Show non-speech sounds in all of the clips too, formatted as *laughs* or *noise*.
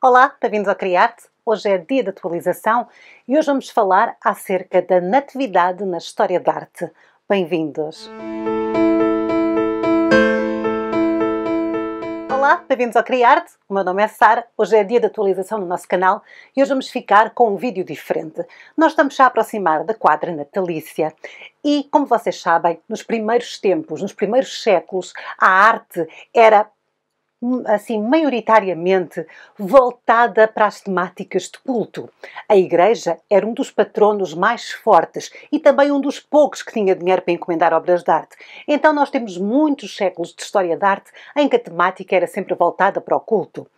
Olá, bem-vindos ao Criarte. Hoje é dia de atualização e hoje vamos falar acerca da natividade na história da arte. Bem-vindos! Olá, bem-vindos ao Criarte. O meu nome é Sara. Hoje é dia de atualização no nosso canal e hoje vamos ficar com um vídeo diferente. Nós estamos já a aproximar da quadra natalícia e, como vocês sabem, nos primeiros tempos, nos primeiros séculos, a arte era Hum, assim, maioritariamente voltada para as temáticas de culto. A igreja era um dos patronos mais fortes e também um dos poucos que tinha dinheiro para encomendar obras de arte. Então nós temos muitos séculos de história da arte em que a temática era sempre voltada para o culto.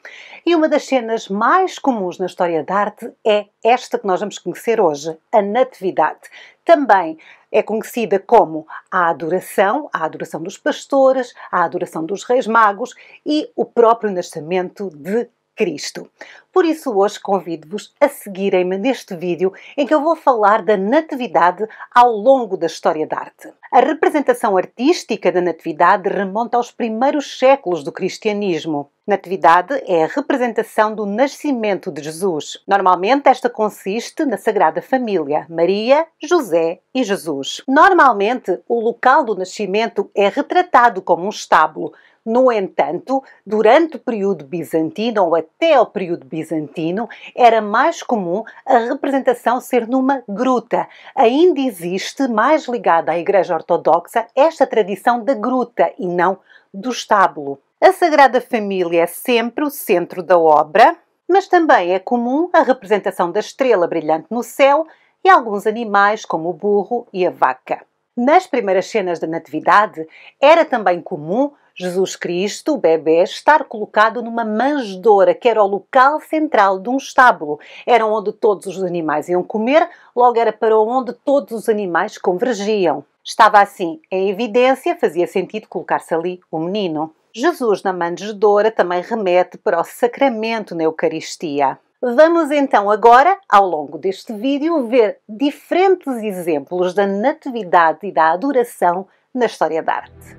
E uma das cenas mais comuns na história da arte é esta que nós vamos conhecer hoje, a Natividade. Também é conhecida como a adoração, a adoração dos pastores, a adoração dos reis magos e o próprio nascimento de Cristo. Por isso, hoje convido-vos a seguirem-me neste vídeo em que eu vou falar da Natividade ao longo da história da arte. A representação artística da Natividade remonta aos primeiros séculos do cristianismo. Natividade é a representação do nascimento de Jesus. Normalmente, esta consiste na Sagrada Família, Maria, José e Jesus. Normalmente, o local do nascimento é retratado como um estábulo, no entanto, durante o período bizantino ou até o período bizantino, era mais comum a representação ser numa gruta. Ainda existe, mais ligada à Igreja Ortodoxa, esta tradição da gruta e não do estábulo. A Sagrada Família é sempre o centro da obra, mas também é comum a representação da estrela brilhante no céu e alguns animais, como o burro e a vaca. Nas primeiras cenas da Natividade, era também comum Jesus Cristo, o bebê, estar colocado numa manjedoura, que era o local central de um estábulo. Era onde todos os animais iam comer, logo era para onde todos os animais convergiam. Estava assim em evidência, fazia sentido colocar-se ali o menino. Jesus na manjedoura também remete para o sacramento na Eucaristia. Vamos então agora, ao longo deste vídeo, ver diferentes exemplos da natividade e da adoração na história da arte.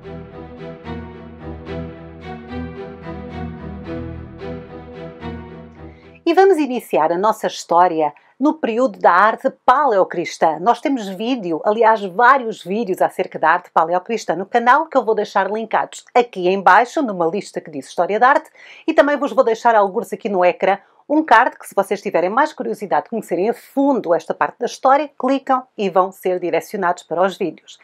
E vamos iniciar a nossa história no período da arte paleocristã. Nós temos vídeo, aliás, vários vídeos acerca da arte paleocristã no canal que eu vou deixar linkados aqui em baixo, numa lista que diz História da Arte, e também vos vou deixar alguns aqui no ecrã um card que, se vocês tiverem mais curiosidade de conhecerem a fundo esta parte da história, clicam e vão ser direcionados para os vídeos.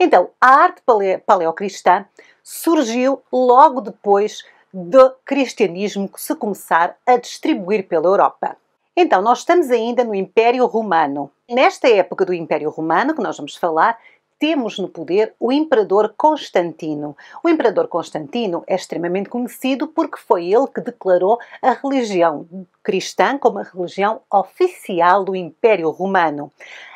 Então, a arte paleocristã surgiu logo depois do cristianismo que se começar a distribuir pela Europa. Então, nós estamos ainda no Império Romano. Nesta época do Império Romano, que nós vamos falar, temos no poder o Imperador Constantino. O Imperador Constantino é extremamente conhecido porque foi ele que declarou a religião cristã como a religião oficial do Império Romano.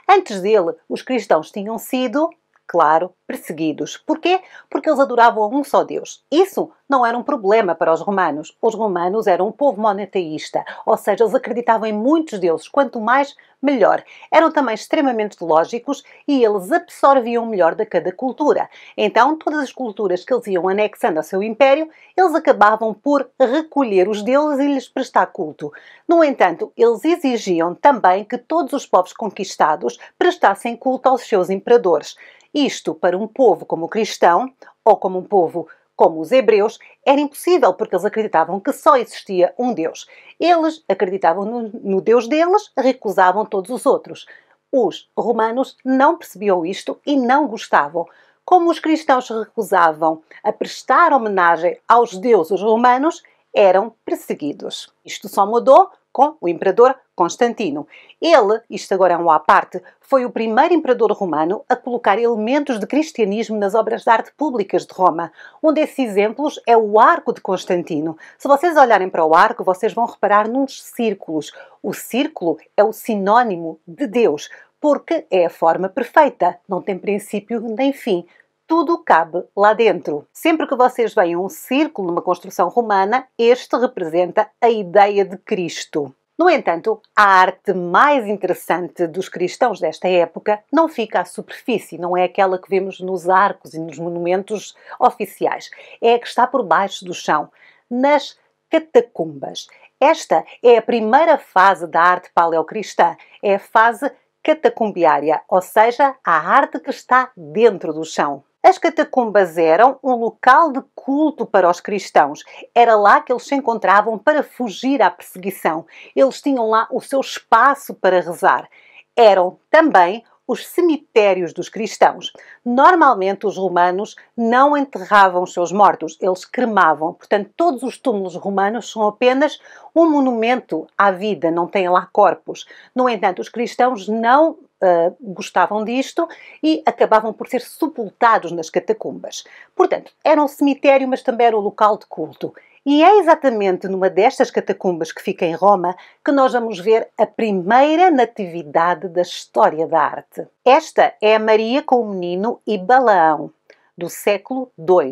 Antes dele, os cristãos tinham sido claro, perseguidos. Porquê? Porque eles adoravam um só Deus. Isso não era um problema para os romanos. Os romanos eram um povo monoteísta, ou seja, eles acreditavam em muitos deuses, quanto mais, melhor. Eram também extremamente lógicos e eles absorviam o melhor de cada cultura. Então, todas as culturas que eles iam anexando ao seu império, eles acabavam por recolher os deuses e lhes prestar culto. No entanto, eles exigiam também que todos os povos conquistados prestassem culto aos seus imperadores. Isto, para um povo como o cristão, ou como um povo como os hebreus, era impossível porque eles acreditavam que só existia um Deus. Eles acreditavam no, no Deus deles, recusavam todos os outros. Os romanos não percebiam isto e não gostavam. Como os cristãos recusavam a prestar homenagem aos deuses romanos, eram perseguidos. Isto só mudou com o imperador Constantino. Ele, isto agora é um à parte, foi o primeiro imperador romano a colocar elementos de cristianismo nas obras de arte públicas de Roma. Um desses exemplos é o Arco de Constantino. Se vocês olharem para o arco, vocês vão reparar nos círculos. O círculo é o sinônimo de Deus, porque é a forma perfeita, não tem princípio nem fim tudo cabe lá dentro. Sempre que vocês veem um círculo numa construção romana, este representa a ideia de Cristo. No entanto, a arte mais interessante dos cristãos desta época não fica à superfície, não é aquela que vemos nos arcos e nos monumentos oficiais. É a que está por baixo do chão, nas catacumbas. Esta é a primeira fase da arte paleocristã, é a fase catacumbiária, ou seja, a arte que está dentro do chão. As catacumbas eram um local de culto para os cristãos. Era lá que eles se encontravam para fugir à perseguição. Eles tinham lá o seu espaço para rezar. Eram também os cemitérios dos cristãos. Normalmente os romanos não enterravam os seus mortos, eles cremavam. Portanto, todos os túmulos romanos são apenas um monumento à vida, não têm lá corpos. No entanto, os cristãos não Uh, gostavam disto e acabavam por ser sepultados nas catacumbas. Portanto, era um cemitério, mas também era um local de culto. E é exatamente numa destas catacumbas que fica em Roma que nós vamos ver a primeira natividade da história da arte. Esta é Maria com o Menino e Balaão, do século II.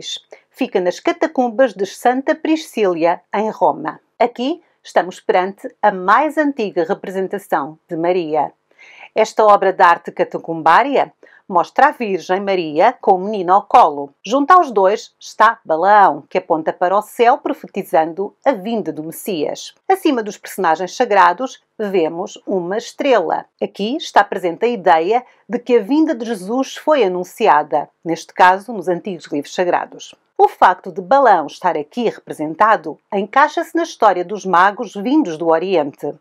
Fica nas catacumbas de Santa Priscília, em Roma. Aqui estamos perante a mais antiga representação de Maria. Esta obra de arte catacumbária mostra a Virgem Maria com o menino ao colo. Junto aos dois está Balaão, que aponta para o céu profetizando a vinda do Messias. Acima dos personagens sagrados vemos uma estrela. Aqui está presente a ideia de que a vinda de Jesus foi anunciada, neste caso nos antigos livros sagrados. O facto de Balão estar aqui representado encaixa-se na história dos magos vindos do Oriente.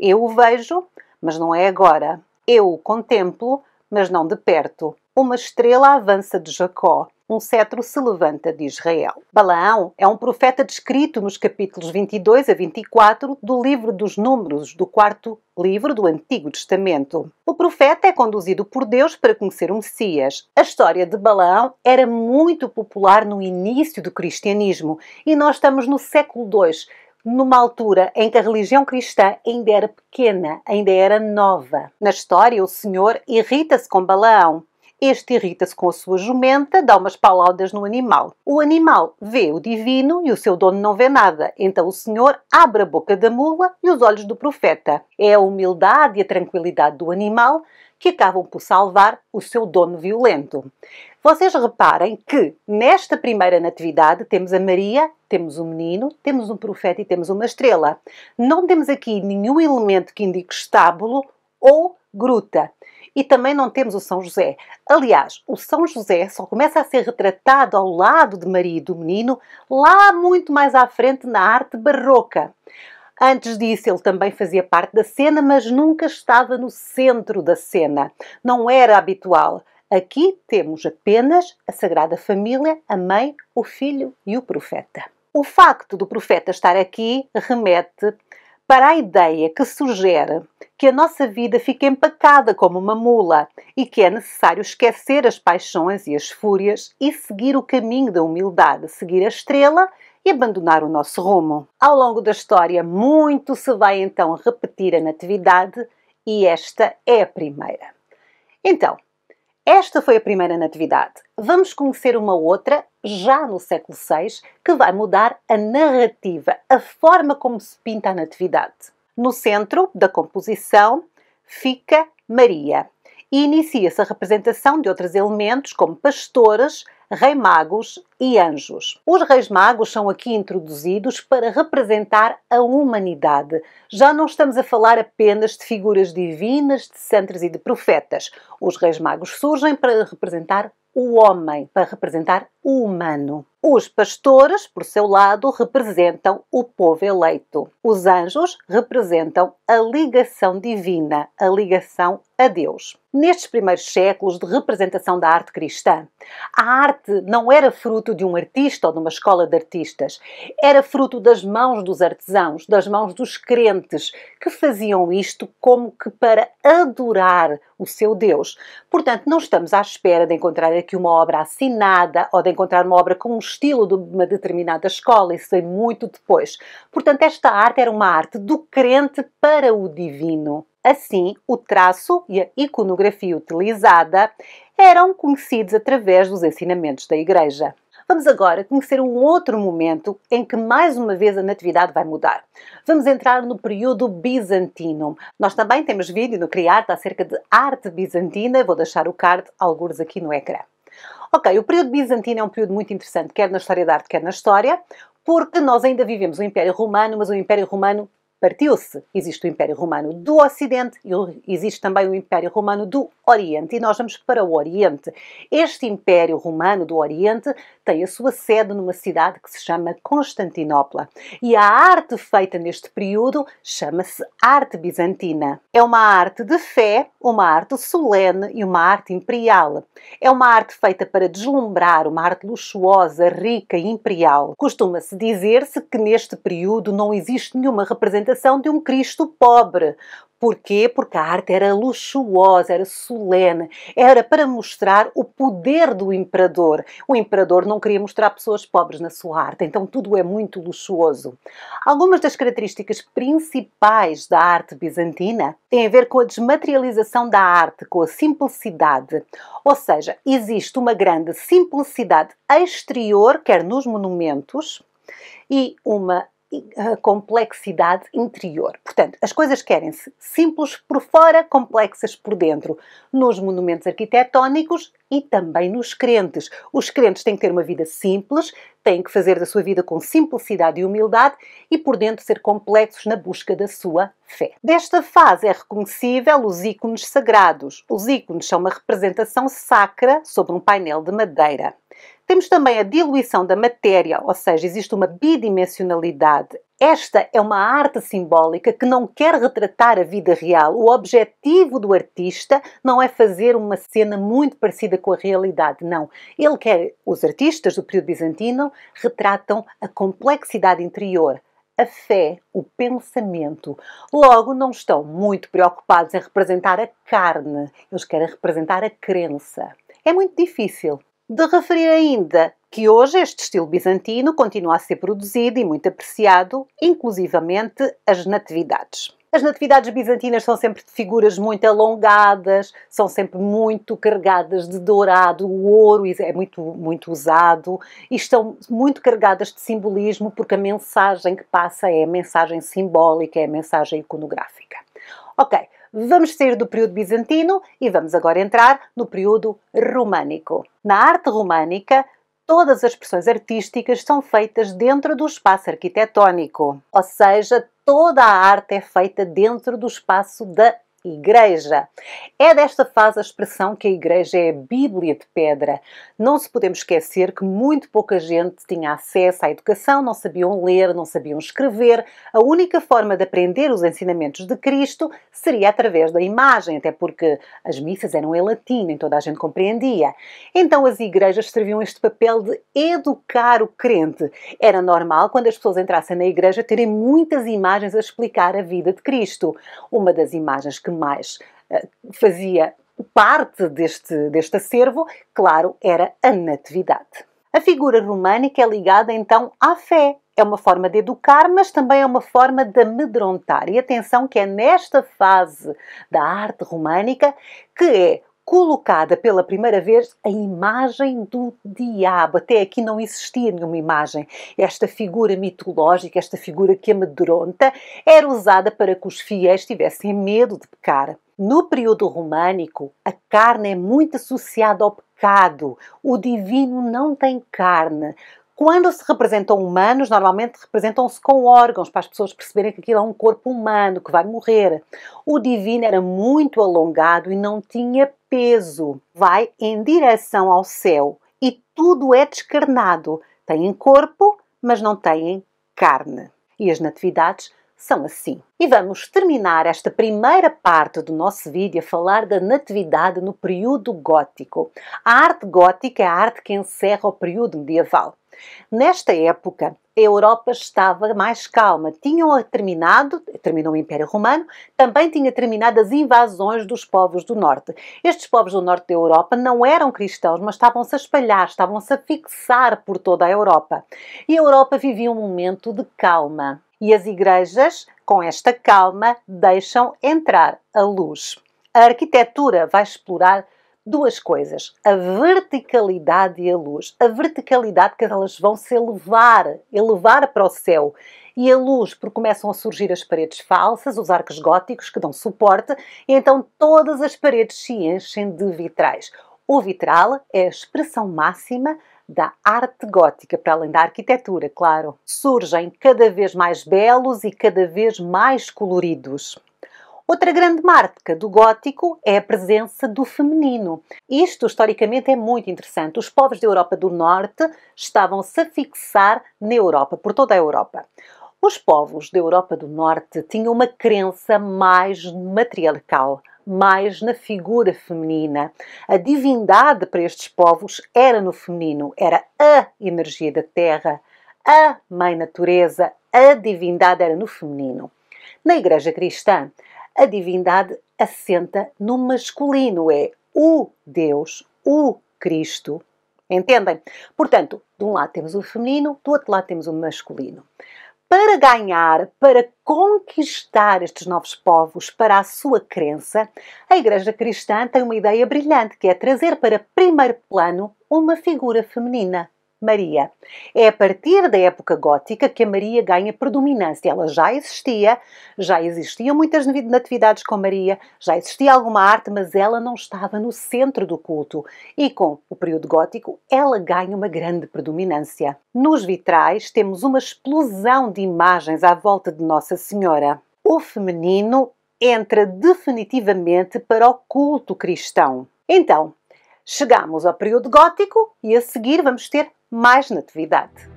Eu o vejo, mas não é agora. Eu o contemplo, mas não de perto. Uma estrela avança de Jacó, um cetro se levanta de Israel. Balaão é um profeta descrito nos capítulos 22 a 24 do livro dos Números, do quarto livro do Antigo Testamento. O profeta é conduzido por Deus para conhecer o Messias. A história de Balaão era muito popular no início do cristianismo e nós estamos no século II numa altura em que a religião cristã ainda era pequena, ainda era nova. Na história, o Senhor irrita-se com Balaão. Este irrita-se com a sua jumenta, dá umas palaudas no animal. O animal vê o divino e o seu dono não vê nada. Então o Senhor abre a boca da mula e os olhos do profeta. É a humildade e a tranquilidade do animal que acabam por salvar o seu dono violento. Vocês reparem que nesta primeira natividade temos a Maria, temos um menino, temos um profeta e temos uma estrela. Não temos aqui nenhum elemento que indique estábulo ou gruta. E também não temos o São José. Aliás, o São José só começa a ser retratado ao lado de Maria e do menino lá muito mais à frente na arte barroca. Antes disso, ele também fazia parte da cena, mas nunca estava no centro da cena. Não era habitual. Aqui temos apenas a Sagrada Família, a Mãe, o Filho e o Profeta. O facto do profeta estar aqui remete para a ideia que sugere que a nossa vida fica empacada como uma mula e que é necessário esquecer as paixões e as fúrias e seguir o caminho da humildade, seguir a estrela e abandonar o nosso rumo. Ao longo da história, muito se vai então repetir a Natividade e esta é a primeira. Então, esta foi a primeira natividade. Vamos conhecer uma outra, já no século VI, que vai mudar a narrativa, a forma como se pinta a natividade. No centro da composição fica Maria e inicia-se a representação de outros elementos, como pastores, rei magos e anjos. Os reis magos são aqui introduzidos para representar a humanidade. Já não estamos a falar apenas de figuras divinas, de santos e de profetas. Os reis magos surgem para representar o homem, para representar o humano. Os pastores, por seu lado, representam o povo eleito. Os anjos representam a ligação divina, a ligação a Deus. Nestes primeiros séculos de representação da arte cristã, a arte não era fruto de um artista ou de uma escola de artistas, era fruto das mãos dos artesãos, das mãos dos crentes, que faziam isto como que para adorar o seu Deus. Portanto, não estamos à espera de encontrar aqui uma obra assinada ou de encontrar uma obra com um estilo de uma determinada escola, isso foi muito depois. Portanto, esta arte era uma arte do crente para o divino. Assim, o traço e a iconografia utilizada eram conhecidos através dos ensinamentos da Igreja. Vamos agora conhecer um outro momento em que mais uma vez a natividade vai mudar. Vamos entrar no período bizantino. Nós também temos vídeo no Criarte acerca de arte bizantina. Vou deixar o card alguns aqui no ecrã. Ok, o período bizantino é um período muito interessante, quer na história da arte, quer na história, porque nós ainda vivemos o Império Romano, mas o Império Romano partiu-se. Existe o Império Romano do Ocidente e existe também o Império Romano do Oriente. E nós vamos para o Oriente. Este Império Romano do Oriente tem a sua sede numa cidade que se chama Constantinopla. E a arte feita neste período chama-se arte bizantina. É uma arte de fé, uma arte solene e uma arte imperial. É uma arte feita para deslumbrar, uma arte luxuosa, rica e imperial. Costuma-se dizer-se que neste período não existe nenhuma representação de um Cristo pobre, Porquê? Porque a arte era luxuosa, era solene, era para mostrar o poder do imperador. O imperador não queria mostrar pessoas pobres na sua arte, então tudo é muito luxuoso. Algumas das características principais da arte bizantina têm a ver com a desmaterialização da arte, com a simplicidade. Ou seja, existe uma grande simplicidade exterior, quer nos monumentos, e uma ah, complexidade interior. Portanto, as coisas querem-se simples por fora, complexas por dentro, nos monumentos arquitetónicos e também nos crentes. Os crentes têm que ter uma vida simples, têm que fazer da sua vida com simplicidade e humildade e por dentro ser complexos na busca da sua fé. Desta fase é reconhecível os ícones sagrados. Os ícones são uma representação sacra sobre um painel de madeira. Temos também a diluição da matéria, ou seja, existe uma bidimensionalidade. Esta é uma arte simbólica que não quer retratar a vida real. O objetivo do artista não é fazer uma cena muito parecida com a realidade, não. Ele quer, os artistas do período bizantino retratam a complexidade interior, a fé, o pensamento. Logo, não estão muito preocupados em representar a carne, eles querem representar a crença. É muito difícil, de referir ainda que hoje este estilo bizantino continua a ser produzido e muito apreciado, inclusivamente as natividades. As natividades bizantinas são sempre de figuras muito alongadas, são sempre muito carregadas de dourado, o ouro é muito, muito usado e estão muito carregadas de simbolismo porque a mensagem que passa é a mensagem simbólica, é a mensagem iconográfica. Ok, Vamos sair do período bizantino e vamos agora entrar no período românico. Na arte românica, todas as expressões artísticas são feitas dentro do espaço arquitetónico, ou seja, toda a arte é feita dentro do espaço da Igreja. É desta fase a expressão que a Igreja é a Bíblia de pedra. Não se podemos esquecer que muito pouca gente tinha acesso à educação, não sabiam ler, não sabiam escrever. A única forma de aprender os ensinamentos de Cristo seria através da imagem, até porque as missas eram em latim, nem toda a gente compreendia. Então as igrejas serviam este papel de educar o crente. Era normal quando as pessoas entrassem na igreja terem muitas imagens a explicar a vida de Cristo. Uma das imagens que que mais eh, fazia parte deste, deste acervo, claro, era a Natividade. A figura românica é ligada então à fé. É uma forma de educar, mas também é uma forma de amedrontar. E atenção que é nesta fase da arte românica que é colocada pela primeira vez a imagem do diabo. Até aqui não existia nenhuma imagem. Esta figura mitológica, esta figura que amedronta, era usada para que os fiéis tivessem medo de pecar. No período românico, a carne é muito associada ao pecado. O divino não tem carne. Quando se representam humanos, normalmente representam-se com órgãos, para as pessoas perceberem que aquilo é um corpo humano que vai morrer. O divino era muito alongado e não tinha peso. Vai em direção ao céu e tudo é descarnado. Têm corpo, mas não têm carne. E as natividades são assim. E vamos terminar esta primeira parte do nosso vídeo a falar da natividade no período gótico. A arte gótica é a arte que encerra o período medieval. Nesta época, a Europa estava mais calma. Tinham terminado, terminou o Império Romano, também tinha terminado as invasões dos povos do Norte. Estes povos do Norte da Europa não eram cristãos, mas estavam-se a espalhar, estavam-se a fixar por toda a Europa. E a Europa vivia um momento de calma. E as igrejas, com esta calma, deixam entrar a luz. A arquitetura vai explorar duas coisas: a verticalidade e a luz. A verticalidade que elas vão se elevar, elevar para o céu. E a luz, porque começam a surgir as paredes falsas, os arcos góticos que dão suporte, e então todas as paredes se enchem de vitrais. O vitral é a expressão máxima da arte gótica, para além da arquitetura, claro. Surgem cada vez mais belos e cada vez mais coloridos. Outra grande marca do gótico é a presença do feminino. Isto, historicamente, é muito interessante. Os povos da Europa do Norte estavam-se a fixar na Europa, por toda a Europa. Os povos da Europa do Norte tinham uma crença mais matriarcal, mais na figura feminina. A divindade para estes povos era no feminino, era a energia da terra, a mãe natureza, a divindade era no feminino. Na Igreja Cristã, a divindade assenta no masculino, é o Deus, o Cristo. Entendem? Portanto, de um lado temos o feminino, do outro lado temos o masculino. Para ganhar, para conquistar estes novos povos para a sua crença, a Igreja Cristã tem uma ideia brilhante que é trazer para primeiro plano uma figura feminina, Maria. É a partir da época gótica que a Maria ganha predominância. Ela já existia, já existiam muitas natividades com Maria, já existia alguma arte, mas ela não estava no centro do culto. E com o período gótico, ela ganha uma grande predominância. Nos vitrais temos uma explosão de imagens à volta de Nossa Senhora. O feminino entra definitivamente para o culto cristão. Então, chegamos ao período gótico e a seguir vamos ter mais natividade.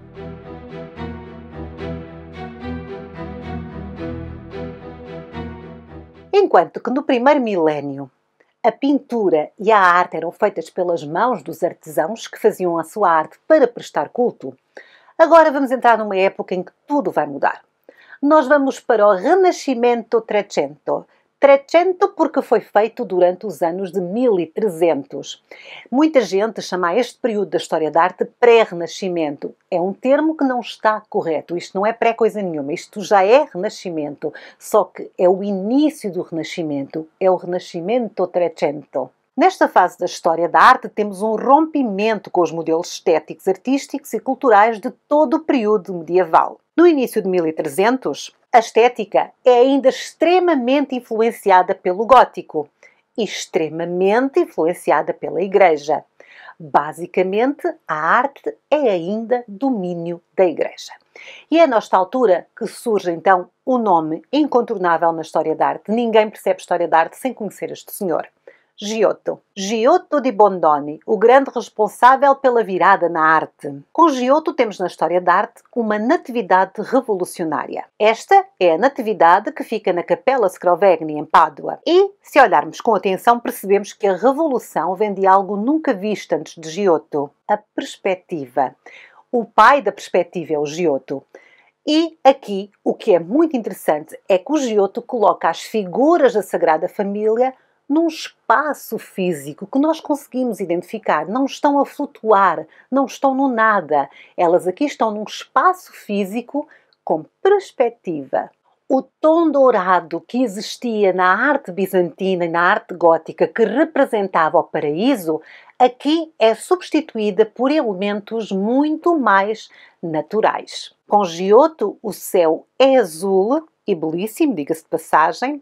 Enquanto que no primeiro milénio a pintura e a arte eram feitas pelas mãos dos artesãos que faziam a sua arte para prestar culto, agora vamos entrar numa época em que tudo vai mudar. Nós vamos para o Renascimento Trecento, Trecento porque foi feito durante os anos de 1300. Muita gente chama este período da história da arte pré-renascimento. É um termo que não está correto. Isto não é pré-coisa nenhuma. Isto já é renascimento. Só que é o início do renascimento. É o renascimento Trecento. Nesta fase da história da arte, temos um rompimento com os modelos estéticos, artísticos e culturais de todo o período medieval. No início de 1300, a estética é ainda extremamente influenciada pelo gótico extremamente influenciada pela Igreja. Basicamente, a arte é ainda domínio da Igreja. E é nesta altura que surge então o um nome incontornável na história da arte. Ninguém percebe história da arte sem conhecer este senhor. Giotto. Giotto di Bondone, o grande responsável pela virada na arte. Com Giotto temos na história da arte uma natividade revolucionária. Esta é a natividade que fica na Capela Scrovegni, em Pádua. E, se olharmos com atenção, percebemos que a revolução vem de algo nunca visto antes de Giotto. A perspectiva. O pai da perspectiva é o Giotto. E aqui o que é muito interessante é que o Giotto coloca as figuras da Sagrada Família num espaço físico que nós conseguimos identificar. Não estão a flutuar, não estão no nada. Elas aqui estão num espaço físico com perspectiva. O tom dourado que existia na arte bizantina e na arte gótica que representava o paraíso, aqui é substituída por elementos muito mais naturais. Com Giotto, o céu é azul e belíssimo, diga-se de passagem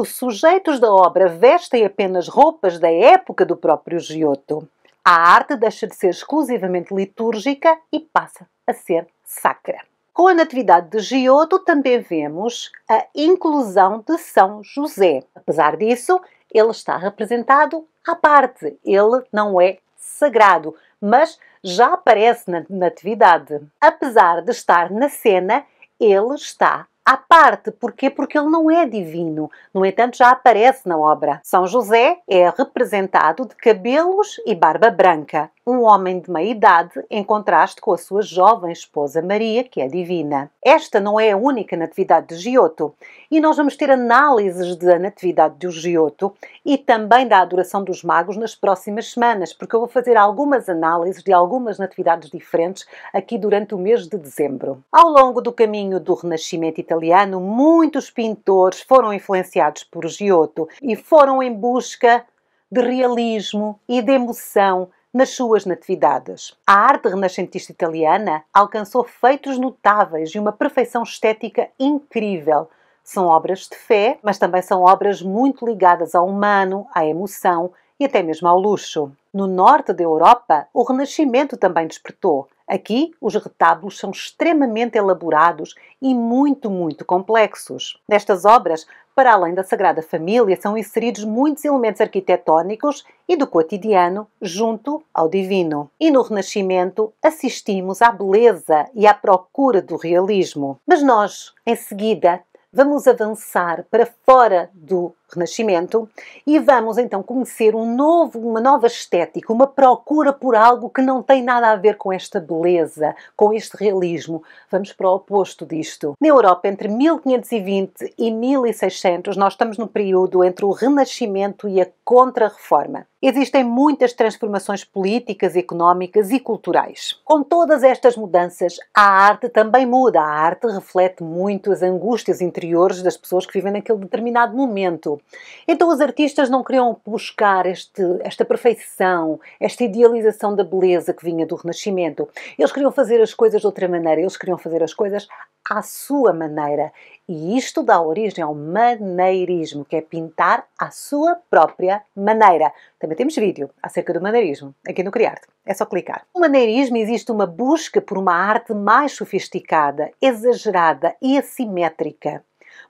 os sujeitos da obra vestem apenas roupas da época do próprio Giotto. A arte deixa de ser exclusivamente litúrgica e passa a ser sacra. Com a Natividade de Giotto também vemos a inclusão de São José. Apesar disso, ele está representado à parte, ele não é sagrado, mas já aparece na Natividade. Apesar de estar na cena, ele está à parte. Porquê? Porque ele não é divino. No entanto, já aparece na obra. São José é representado de cabelos e barba branca um homem de meia idade, em contraste com a sua jovem esposa Maria, que é divina. Esta não é a única natividade de Giotto, e nós vamos ter análises da natividade de Giotto e também da adoração dos magos nas próximas semanas, porque eu vou fazer algumas análises de algumas natividades diferentes aqui durante o mês de dezembro. Ao longo do caminho do Renascimento italiano, muitos pintores foram influenciados por Giotto e foram em busca de realismo e de emoção nas suas natividades. A arte renascentista italiana alcançou feitos notáveis e uma perfeição estética incrível. São obras de fé, mas também são obras muito ligadas ao humano, à emoção e até mesmo ao luxo. No norte da Europa, o Renascimento também despertou, Aqui, os retábulos são extremamente elaborados e muito, muito complexos. Nestas obras, para além da Sagrada Família, são inseridos muitos elementos arquitetónicos e do cotidiano junto ao divino. E no Renascimento assistimos à beleza e à procura do realismo. Mas nós, em seguida, vamos avançar para fora do Renascimento, e vamos então conhecer um novo, uma nova estética, uma procura por algo que não tem nada a ver com esta beleza, com este realismo. Vamos para o oposto disto. Na Europa, entre 1520 e 1600, nós estamos no período entre o Renascimento e a Contra-Reforma. Existem muitas transformações políticas, económicas e culturais. Com todas estas mudanças, a arte também muda. A arte reflete muito as angústias interiores das pessoas que vivem naquele determinado momento. Então os artistas não queriam buscar este, esta perfeição, esta idealização da beleza que vinha do Renascimento. Eles queriam fazer as coisas de outra maneira, eles queriam fazer as coisas à sua maneira. E isto dá origem ao maneirismo, que é pintar à sua própria maneira. Também temos vídeo acerca do maneirismo aqui no Criarte. É só clicar. No maneirismo existe uma busca por uma arte mais sofisticada, exagerada e assimétrica.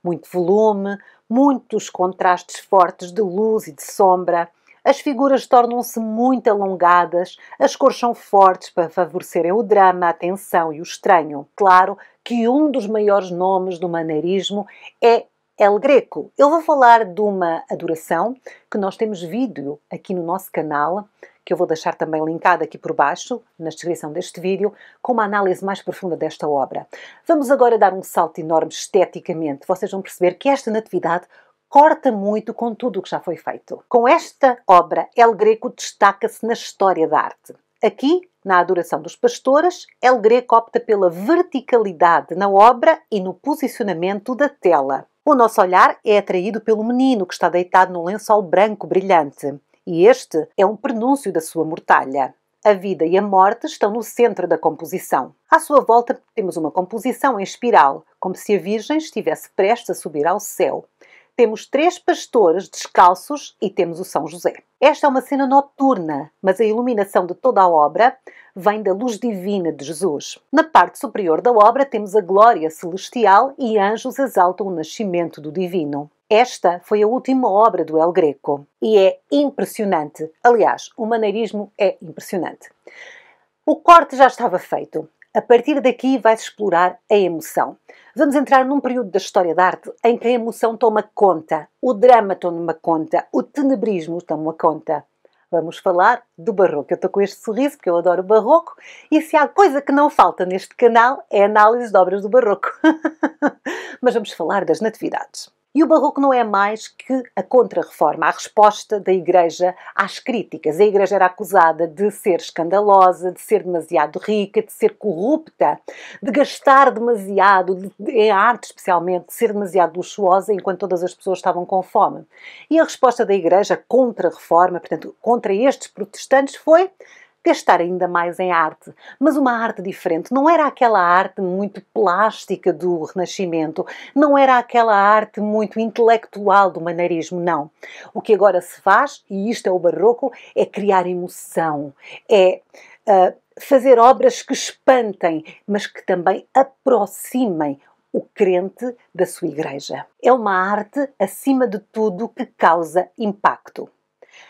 Muito volume, muitos contrastes fortes de luz e de sombra. As figuras tornam-se muito alongadas, as cores são fortes para favorecerem o drama, a tensão e o estranho. Claro que um dos maiores nomes do maneirismo é El Greco. Eu vou falar de uma adoração que nós temos vídeo aqui no nosso canal que eu vou deixar também linkada aqui por baixo, na descrição deste vídeo, com uma análise mais profunda desta obra. Vamos agora dar um salto enorme esteticamente. Vocês vão perceber que esta natividade corta muito com tudo o que já foi feito. Com esta obra, El Greco destaca-se na história da arte. Aqui, na adoração dos pastores, El Greco opta pela verticalidade na obra e no posicionamento da tela. O nosso olhar é atraído pelo menino que está deitado num lençol branco brilhante e este é um prenúncio da sua mortalha. A vida e a morte estão no centro da composição. À sua volta, temos uma composição em espiral, como se a Virgem estivesse prestes a subir ao céu. Temos três pastores descalços e temos o São José. Esta é uma cena noturna, mas a iluminação de toda a obra vem da luz divina de Jesus. Na parte superior da obra temos a glória celestial e anjos exaltam o nascimento do divino. Esta foi a última obra do El Greco e é impressionante. Aliás, o maneirismo é impressionante. O corte já estava feito. A partir daqui vai-se explorar a emoção. Vamos entrar num período da história da arte em que a emoção toma conta, o drama toma conta, o tenebrismo toma conta. Vamos falar do barroco. Eu estou com este sorriso porque eu adoro o barroco e se há coisa que não falta neste canal é análise de obras do barroco. *laughs* Mas vamos falar das natividades. E o Barroco não é mais que a contra-reforma, a resposta da Igreja às críticas. A Igreja era acusada de ser escandalosa, de ser demasiado rica, de ser corrupta, de gastar demasiado, de, em arte especialmente, de ser demasiado luxuosa enquanto todas as pessoas estavam com fome. E a resposta da Igreja contra-reforma, portanto, contra estes protestantes, foi gastar ainda mais em arte, mas uma arte diferente. Não era aquela arte muito plástica do Renascimento, não era aquela arte muito intelectual do maneirismo, não. O que agora se faz, e isto é o barroco, é criar emoção, é. Uh, fazer obras que espantem, mas que também aproximem o crente da sua igreja. É uma arte, acima de tudo, que causa impacto.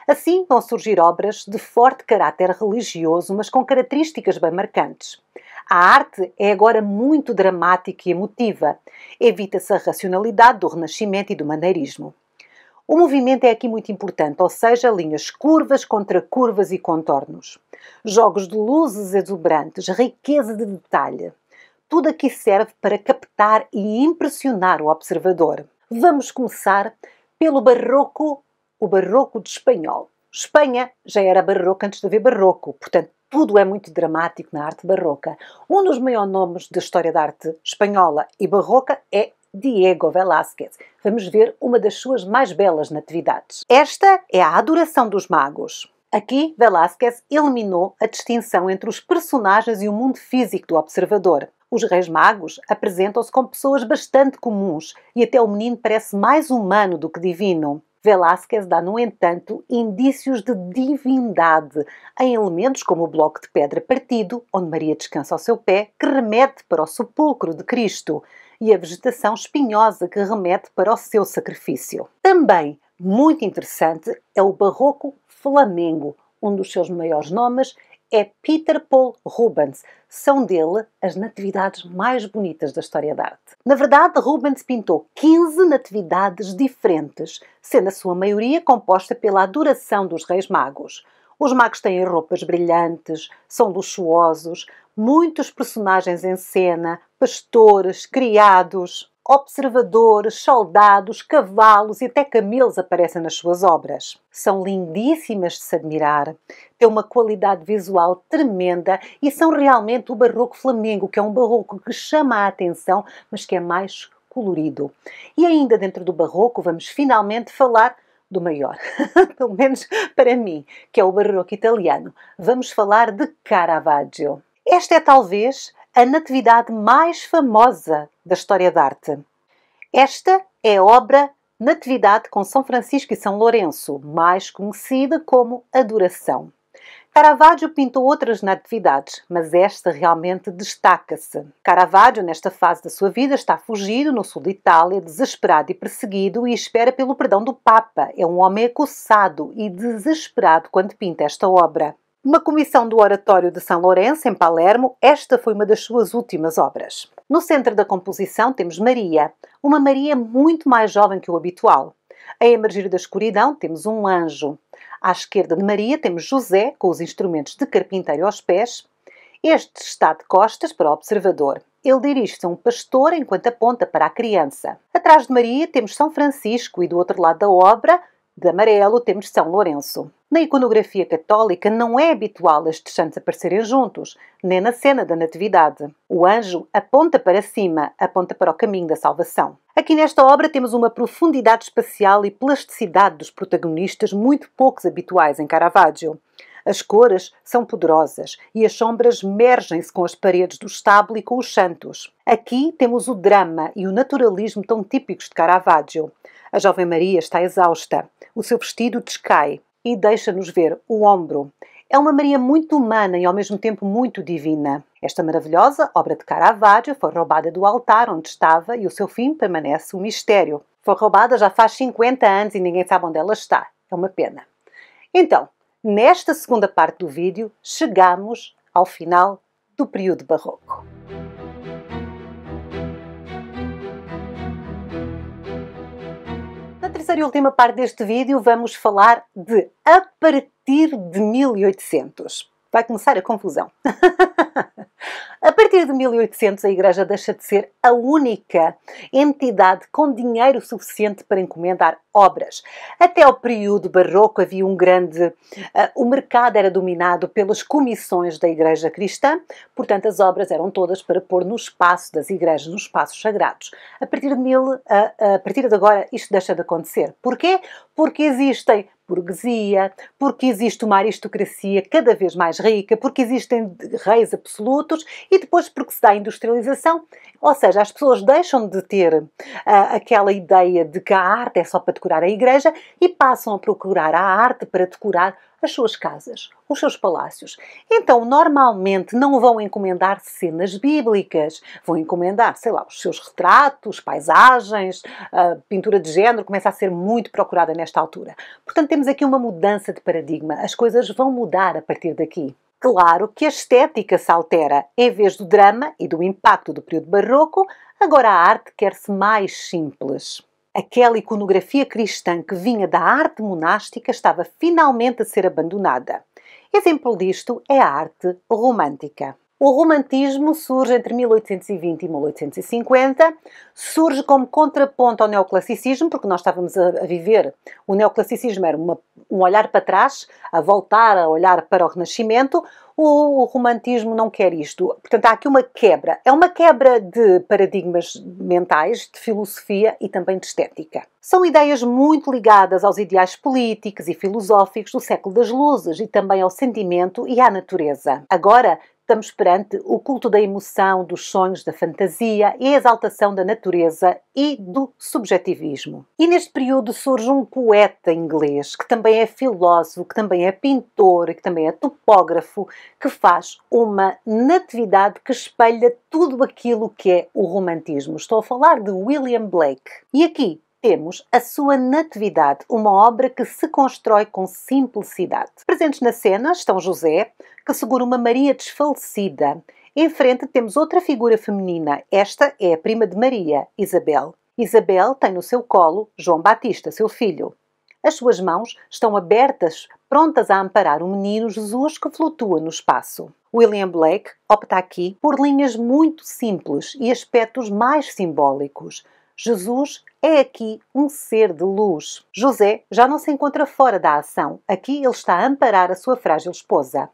Assim vão surgir obras de forte caráter religioso, mas com características bem marcantes. A arte é agora muito dramática e emotiva. Evita-se a racionalidade do Renascimento e do Maneirismo. O movimento é aqui muito importante, ou seja, linhas curvas contra curvas e contornos. Jogos de luzes exuberantes, riqueza de detalhe. Tudo aqui serve para captar e impressionar o observador. Vamos começar pelo barroco o barroco de espanhol. Espanha já era barroca antes de haver barroco, portanto, tudo é muito dramático na arte barroca. Um dos maiores nomes da história da arte espanhola e barroca é Diego Velázquez. Vamos ver uma das suas mais belas natividades. Esta é a Adoração dos Magos. Aqui, Velázquez eliminou a distinção entre os personagens e o mundo físico do observador. Os Reis Magos apresentam-se como pessoas bastante comuns e até o menino parece mais humano do que divino. Velázquez dá, no entanto, indícios de divindade em elementos como o bloco de pedra partido, onde Maria descansa ao seu pé, que remete para o sepulcro de Cristo, e a vegetação espinhosa que remete para o seu sacrifício. Também muito interessante é o barroco flamengo, um dos seus maiores nomes é Peter Paul Rubens. São dele as natividades mais bonitas da história da arte. Na verdade, Rubens pintou 15 natividades diferentes, sendo a sua maioria composta pela adoração dos Reis Magos. Os magos têm roupas brilhantes, são luxuosos, muitos personagens em cena, pastores, criados observadores, soldados, cavalos e até camelos aparecem nas suas obras. São lindíssimas de se admirar, têm uma qualidade visual tremenda e são realmente o barroco flamengo, que é um barroco que chama a atenção, mas que é mais colorido. E ainda dentro do barroco, vamos finalmente falar do maior, *laughs* pelo menos para mim, que é o barroco italiano. Vamos falar de Caravaggio. Esta é talvez a natividade mais famosa da História da Arte. Esta é a obra Natividade com São Francisco e São Lourenço, mais conhecida como Adoração. Caravaggio pintou outras natividades, mas esta realmente destaca-se. Caravaggio, nesta fase da sua vida, está fugido no sul de Itália, desesperado e perseguido, e espera pelo perdão do Papa. É um homem acossado e desesperado quando pinta esta obra. Uma comissão do Oratório de São Lourenço, em Palermo, esta foi uma das suas últimas obras. No centro da composição temos Maria, uma Maria muito mais jovem que o habitual. A emergir da escuridão temos um anjo. À esquerda de Maria temos José, com os instrumentos de carpinteiro aos pés. Este está de costas para o observador. Ele dirige-se a um pastor enquanto aponta para a criança. Atrás de Maria temos São Francisco e do outro lado da obra de amarelo temos São Lourenço. Na iconografia católica não é habitual estes santos aparecerem juntos, nem na cena da Natividade. O anjo aponta para cima, aponta para o caminho da salvação. Aqui nesta obra temos uma profundidade espacial e plasticidade dos protagonistas muito poucos habituais em Caravaggio. As cores são poderosas e as sombras mergem-se com as paredes do estábulo e com os santos. Aqui temos o drama e o naturalismo tão típicos de Caravaggio. A jovem Maria está exausta. O seu vestido descai e deixa-nos ver o ombro. É uma Maria muito humana e ao mesmo tempo muito divina. Esta maravilhosa obra de Caravaggio foi roubada do altar onde estava e o seu fim permanece um mistério. Foi roubada já faz 50 anos e ninguém sabe onde ela está. É uma pena. Então, Nesta segunda parte do vídeo, chegamos ao final do período barroco. Na terceira e última parte deste vídeo, vamos falar de a partir de 1800. Vai começar a confusão. *laughs* A partir de 1800, a Igreja deixa de ser a única entidade com dinheiro suficiente para encomendar obras. Até ao período barroco havia um grande. Uh, o mercado era dominado pelas comissões da Igreja Cristã, portanto, as obras eram todas para pôr no espaço das igrejas, nos espaços sagrados. A partir de, mil, uh, uh, a partir de agora, isto deixa de acontecer. Porquê? Porque existem burguesia, porque existe uma aristocracia cada vez mais rica, porque existem reis absolutos e depois, porque se dá a industrialização, ou seja, as pessoas deixam de ter uh, aquela ideia de que a arte é só para decorar a igreja e passam a procurar a arte para decorar as suas casas, os seus palácios. Então, normalmente, não vão encomendar cenas bíblicas, vão encomendar, sei lá, os seus retratos, paisagens, ah, pintura de género começa a ser muito procurada nesta altura. Portanto, temos aqui uma mudança de paradigma. As coisas vão mudar a partir daqui. Claro que a estética se altera. Em vez do drama e do impacto do período barroco, agora a arte quer-se mais simples. Aquela iconografia cristã que vinha da arte monástica estava finalmente a ser abandonada. Exemplo disto é a arte romântica. O romantismo surge entre 1820 e 1850, surge como contraponto ao neoclassicismo, porque nós estávamos a, viver. O neoclassicismo era uma, um olhar para trás, a voltar a olhar para o Renascimento. O, o romantismo não quer isto. Portanto, há aqui uma quebra. É uma quebra de paradigmas mentais, de filosofia e também de estética. São ideias muito ligadas aos ideais políticos e filosóficos do século das luzes e também ao sentimento e à natureza. Agora, estamos perante o culto da emoção, dos sonhos, da fantasia e a exaltação da natureza e do subjetivismo. E neste período surge um poeta inglês que também é filósofo, que também é pintor, que também é topógrafo, que faz uma natividade que espelha tudo aquilo que é o romantismo. Estou a falar de William Blake. E aqui temos a sua Natividade, uma obra que se constrói com simplicidade. Presentes na cena estão José, que segura uma Maria desfalecida. Em frente temos outra figura feminina. Esta é a prima de Maria, Isabel. Isabel tem no seu colo João Batista, seu filho. As suas mãos estão abertas, prontas a amparar o menino Jesus que flutua no espaço. William Blake opta aqui por linhas muito simples e aspectos mais simbólicos, Jesus é aqui um ser de luz. José já não se encontra fora da ação. Aqui ele está a amparar a sua frágil esposa.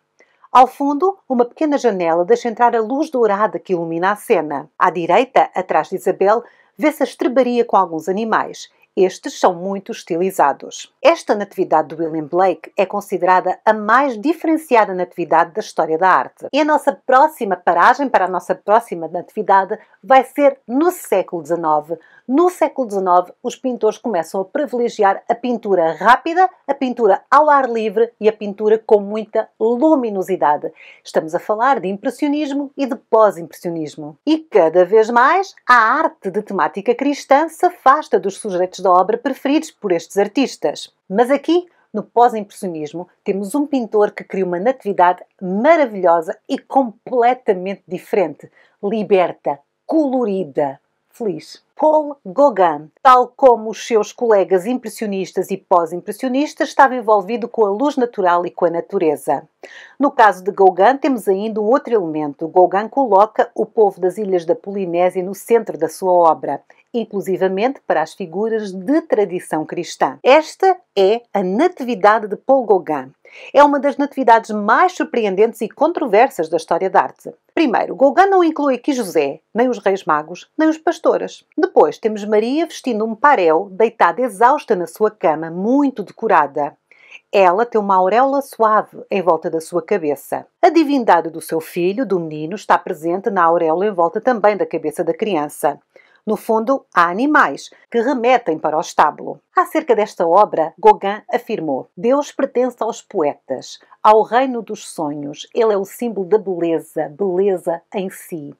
Ao fundo, uma pequena janela deixa entrar a luz dourada que ilumina a cena. À direita, atrás de Isabel, vê-se a estrebaria com alguns animais. Estes são muito estilizados. Esta natividade de William Blake é considerada a mais diferenciada natividade da história da arte. E a nossa próxima paragem para a nossa próxima natividade vai ser no século XIX, no século XIX, os pintores começam a privilegiar a pintura rápida, a pintura ao ar livre e a pintura com muita luminosidade. Estamos a falar de impressionismo e de pós-impressionismo. E cada vez mais, a arte de temática cristã se afasta dos sujeitos da obra preferidos por estes artistas. Mas aqui no pós-impressionismo, temos um pintor que cria uma natividade maravilhosa e completamente diferente, liberta, colorida feliz. Paul Gauguin, tal como os seus colegas impressionistas e pós-impressionistas, estava envolvido com a luz natural e com a natureza. No caso de Gauguin, temos ainda um outro elemento. Gauguin coloca o povo das ilhas da Polinésia no centro da sua obra inclusivamente para as figuras de tradição cristã. Esta é a Natividade de Paul Gauguin. É uma das natividades mais surpreendentes e controversas da história da arte. Primeiro, Gauguin não inclui aqui José, nem os reis magos, nem os pastores. Depois, temos Maria vestindo um parel, deitada exausta na sua cama, muito decorada. Ela tem uma auréola suave em volta da sua cabeça. A divindade do seu filho, do menino, está presente na auréola em volta também da cabeça da criança. No fundo, há animais que remetem para o estábulo. Acerca desta obra, Gauguin afirmou: Deus pertence aos poetas, ao reino dos sonhos. Ele é o símbolo da beleza, beleza em si.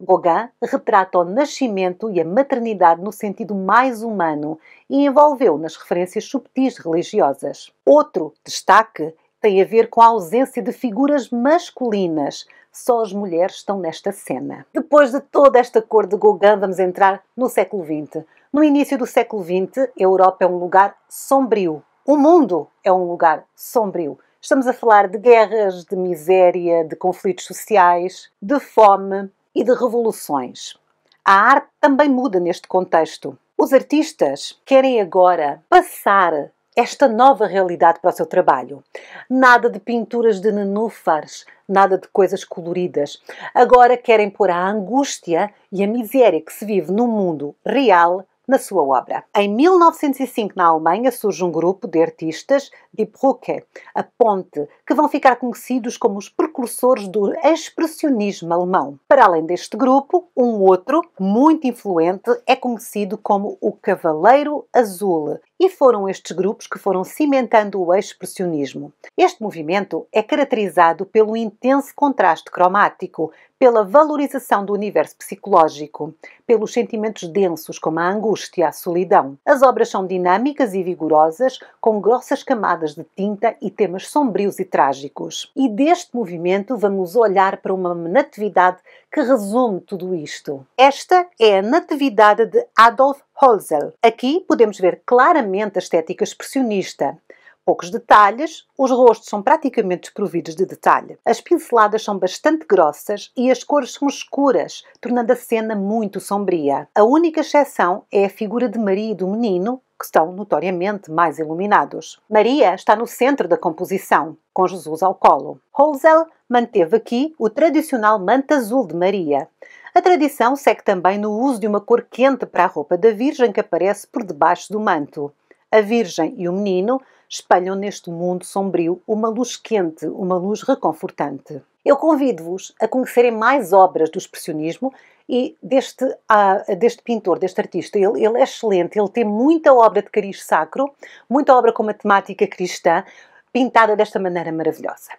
Gauguin retrata o nascimento e a maternidade no sentido mais humano e envolveu nas referências subtis religiosas. Outro destaque tem a ver com a ausência de figuras masculinas, só as mulheres estão nesta cena. Depois de toda esta cor de Gauguin, vamos entrar no século XX. No início do século XX, a Europa é um lugar sombrio. O mundo é um lugar sombrio. Estamos a falar de guerras, de miséria, de conflitos sociais, de fome e de revoluções. A arte também muda neste contexto. Os artistas querem agora passar esta nova realidade para o seu trabalho. Nada de pinturas de nenúfares, nada de coisas coloridas. Agora querem pôr a angústia e a miséria que se vive no mundo real na sua obra. Em 1905, na Alemanha, surge um grupo de artistas de Brücke, a Ponte, que vão ficar conhecidos como os precursores do expressionismo alemão. Para além deste grupo, um outro, muito influente, é conhecido como o Cavaleiro Azul e foram estes grupos que foram cimentando o expressionismo. Este movimento é caracterizado pelo intenso contraste cromático, pela valorização do universo psicológico, pelos sentimentos densos como a angústia, a solidão. As obras são dinâmicas e vigorosas, com grossas camadas de tinta e temas sombrios e trágicos. E deste movimento vamos olhar para uma natividade que resume tudo isto. Esta é a natividade de Adolf Holzel. Aqui podemos ver claramente a estética expressionista. Poucos detalhes, os rostos são praticamente desprovidos de detalhe. As pinceladas são bastante grossas e as cores são escuras, tornando a cena muito sombria. A única exceção é a figura de Maria e do menino, que estão notoriamente mais iluminados. Maria está no centro da composição, com Jesus ao colo. Holzel manteve aqui o tradicional manto azul de Maria, a tradição segue também no uso de uma cor quente para a roupa da Virgem que aparece por debaixo do manto. A Virgem e o menino espalham neste mundo sombrio uma luz quente, uma luz reconfortante. Eu convido-vos a conhecerem mais obras do expressionismo e deste, ah, deste pintor, deste artista. Ele, ele é excelente, ele tem muita obra de cariz sacro, muita obra com matemática cristã, pintada desta maneira maravilhosa.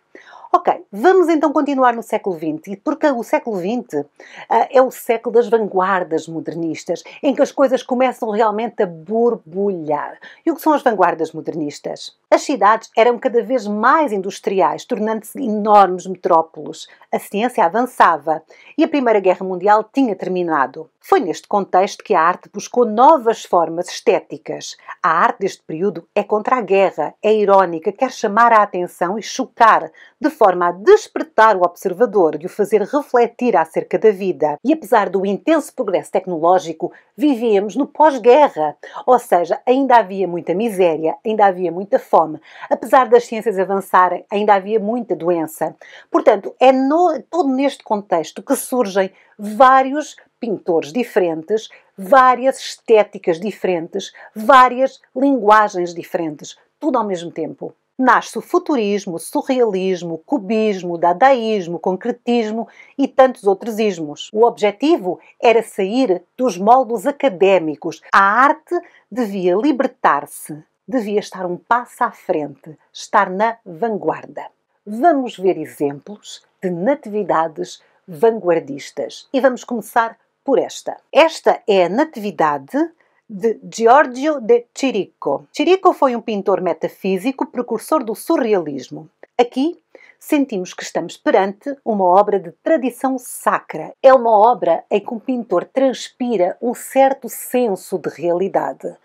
Ok, vamos então continuar no século XX, porque o século XX uh, ah, é o século das vanguardas modernistas, em que as coisas começam realmente a borbulhar. E o que são as vanguardas modernistas? As cidades eram cada vez mais industriais, tornando-se enormes metrópoles. A ciência avançava e a Primeira Guerra Mundial tinha terminado. Foi neste contexto que a arte buscou novas formas estéticas. A arte deste período é contra a guerra, é irónica, quer chamar a atenção e chocar, de forma a despertar o observador e o fazer refletir acerca da vida. E apesar do intenso progresso tecnológico, vivíamos no pós-guerra, ou seja, ainda havia muita miséria, ainda havia muita fome. Apesar das ciências avançarem, ainda havia muita doença. Portanto, é no, todo neste contexto que surgem vários pintores diferentes, várias estéticas diferentes, várias linguagens diferentes, tudo ao mesmo tempo. Nasce o futurismo, o surrealismo, o cubismo, o dadaísmo, o concretismo e tantos outros ismos. O objetivo era sair dos moldes académicos. A arte devia libertar-se, devia estar um passo à frente, estar na vanguarda. Vamos ver exemplos de natividades vanguardistas e vamos começar por esta. Esta é a Natividade de Giorgio de Chirico. Chirico foi um pintor metafísico, precursor do surrealismo. Aqui sentimos que estamos perante uma obra de tradição sacra. É uma obra em que um pintor transpira um certo senso de realidade.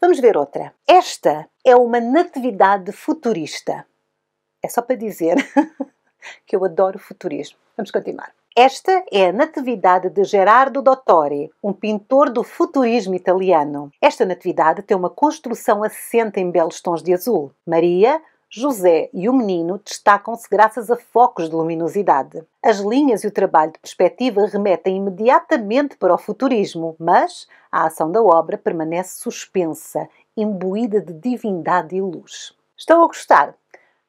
Vamos ver outra. Esta é uma natividade futurista. É só para dizer *laughs* que eu adoro futurismo. Vamos continuar. Esta é a Natividade de Gerardo Dottori, um pintor do futurismo italiano. Esta Natividade tem uma construção assente em belos tons de azul. Maria, José e o menino destacam-se graças a focos de luminosidade. As linhas e o trabalho de perspectiva remetem imediatamente para o futurismo, mas a ação da obra permanece suspensa, imbuída de divindade e luz. Estão a gostar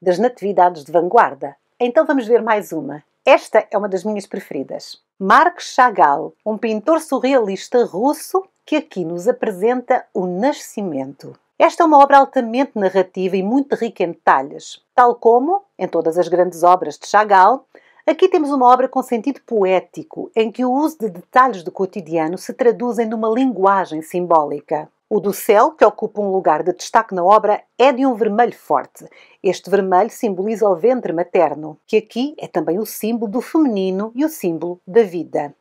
das natividades de vanguarda? Então vamos ver mais uma. Esta é uma das minhas preferidas. Marc Chagall, um pintor surrealista russo que aqui nos apresenta o Nascimento. Esta é uma obra altamente narrativa e muito rica em detalhes. Tal como, em todas as grandes obras de Chagall, aqui temos uma obra com sentido poético, em que o uso de detalhes do cotidiano se traduzem numa linguagem simbólica. O do céu, que ocupa um lugar de destaque na obra, é de um vermelho forte. Este vermelho simboliza o ventre materno, que aqui é também o símbolo do feminino e o símbolo da vida.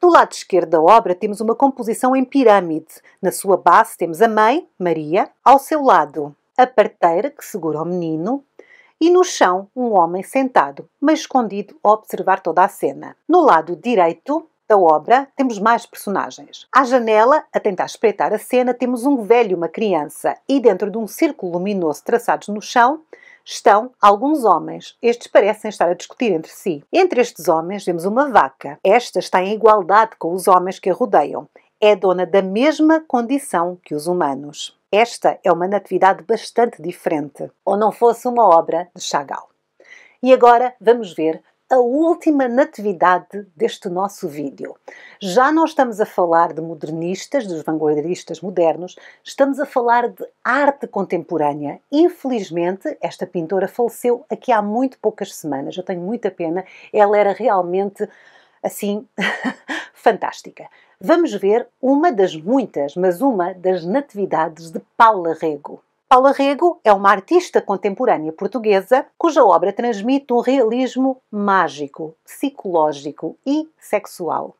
Do lado esquerdo da obra temos uma composição em pirâmide. Na sua base temos a mãe, Maria, ao seu lado a parteira que segura o menino e no chão um homem sentado, mas escondido a observar toda a cena. No lado direito da obra, temos mais personagens. À janela, a tentar espreitar a cena, temos um velho e uma criança, e dentro de um círculo luminoso traçados no chão, estão alguns homens. Estes parecem estar a discutir entre si. Entre estes homens vemos uma vaca. Esta está em igualdade com os homens que a rodeiam. É dona da mesma condição que os humanos. Esta é uma natividade bastante diferente, ou não fosse uma obra de Chagall. E agora vamos ver a última natividade deste nosso vídeo. Já não estamos a falar de modernistas, dos vanguardistas modernos, estamos a falar de arte contemporânea. Infelizmente, esta pintora faleceu aqui há muito poucas semanas. Eu tenho muita pena. Ela era realmente assim *laughs* fantástica. Vamos ver uma das muitas, mas uma das natividades de Paula Rego. Paula Rego é uma artista contemporânea portuguesa cuja obra transmite um realismo mágico, psicológico e sexual.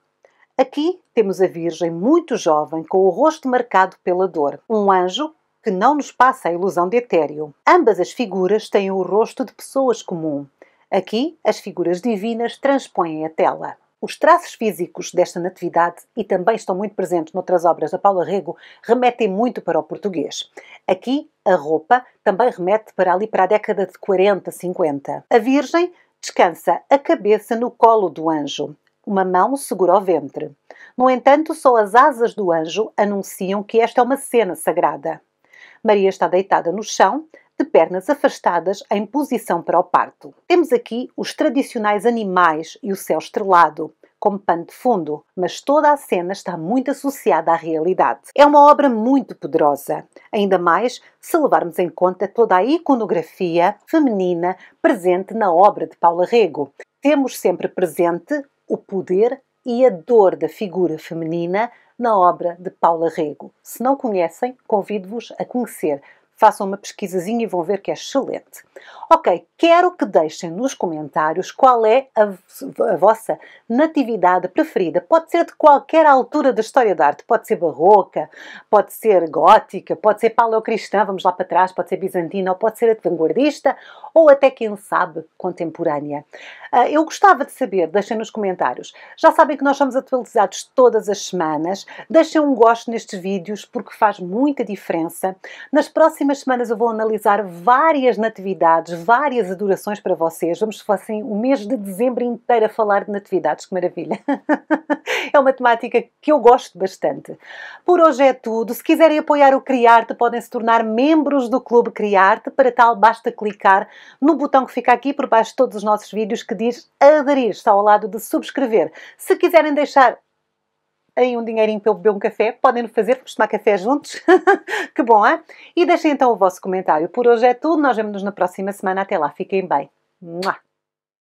Aqui temos a Virgem muito jovem com o rosto marcado pela dor, um anjo que não nos passa a ilusão de etéreo. Ambas as figuras têm o rosto de pessoas comum. Aqui, as figuras divinas transpõem a tela. Os traços físicos desta natividade, e também estão muito presentes noutras obras da Paula Rego, remetem muito para o português. Aqui, a roupa também remete para ali para a década de 40, 50. A Virgem descansa a cabeça no colo do anjo. Uma mão segura o ventre. No entanto, só as asas do anjo anunciam que esta é uma cena sagrada. Maria está deitada no chão, de pernas afastadas em posição para o parto. Temos aqui os tradicionais animais e o céu estrelado, como pano de fundo, mas toda a cena está muito associada à realidade. É uma obra muito poderosa, ainda mais se levarmos em conta toda a iconografia feminina presente na obra de Paula Rego. Temos sempre presente o poder e a dor da figura feminina na obra de Paula Rego. Se não conhecem, convido-vos a conhecer, façam uma pesquisazinha e vão ver que é excelente. Ok, Quero que deixem nos comentários qual é a, a, vossa natividade preferida. Pode ser de qualquer altura da história da arte, pode ser barroca, pode ser gótica, pode ser paleocristã, vamos lá para trás, pode ser bizantina, ou pode ser vanguardista, ou até, quem sabe, contemporânea. Uh, eu gostava de saber, deixem nos comentários. Já sabem que nós somos atualizados todas as semanas. Deixem um gosto nestes vídeos porque faz muita diferença. Nas próximas semanas eu vou analisar várias natividades, várias de durações para vocês. Vamos fazer fossem, o mês de dezembro inteiro a falar de natividades, que maravilha! *laughs* é uma temática que eu gosto bastante. Por hoje é tudo. Se quiserem apoiar o Criarte, podem se tornar membros do Clube Criarte. Para tal, basta clicar no botão que fica aqui por baixo de todos os nossos vídeos que diz aderir, está ao lado de subscrever. Se quiserem deixar aí um dinheirinho para eu beber um café. Podem fazer, vamos tomar café juntos. *laughs* que bom, hein? E deixem então o vosso comentário. Por hoje é tudo. Nós vemos-nos na próxima semana. Até lá. Fiquem bem. Mua.